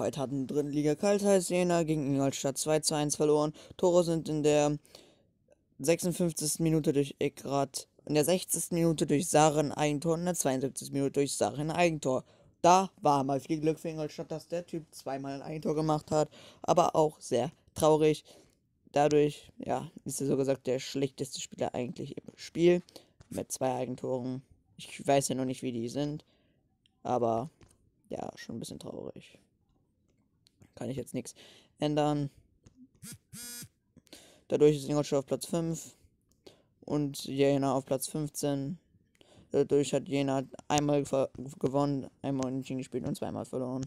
Heute hatten Drittliga Kaltheis Jena gegen Ingolstadt 2 zu 1 verloren. Tore sind in der 56. Minute durch Ekrat, in der 60. Minute durch Saren Eigentor und in der 72. Minute durch Saren Eigentor. Da war mal viel Glück für Ingolstadt, dass der Typ zweimal ein Eigentor gemacht hat, aber auch sehr traurig. Dadurch, ja, ist er so gesagt der schlechteste Spieler eigentlich im Spiel mit zwei Eigentoren. Ich weiß ja noch nicht, wie die sind, aber ja, schon ein bisschen traurig kann ich jetzt nichts ändern. Dadurch ist Ingolstadt auf Platz 5 und Jena auf Platz 15. Dadurch hat Jena einmal gewonnen, einmal in unentschieden gespielt und zweimal verloren.